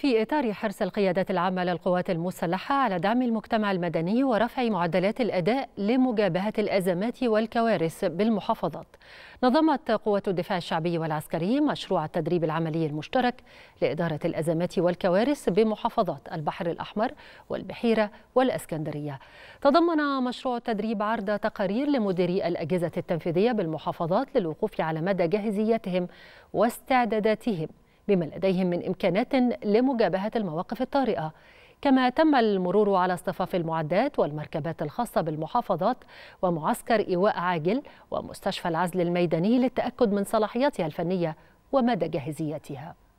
في إطار حرص القيادات العامة للقوات المسلحة على دعم المجتمع المدني ورفع معدلات الأداء لمجابهة الأزمات والكوارث بالمحافظات نظمت قوات الدفاع الشعبي والعسكري مشروع التدريب العملي المشترك لإدارة الأزمات والكوارث بمحافظات البحر الأحمر والبحيرة والأسكندرية تضمن مشروع التدريب عرض تقارير لمديري الأجهزة التنفيذية بالمحافظات للوقوف على مدى جاهزيتهم واستعداداتهم بما لديهم من إمكانات لمجابهة المواقف الطارئة كما تم المرور على اصطفاف المعدات والمركبات الخاصة بالمحافظات ومعسكر إيواء عاجل ومستشفى العزل الميداني للتأكد من صلاحيتها الفنية ومدى جاهزيتها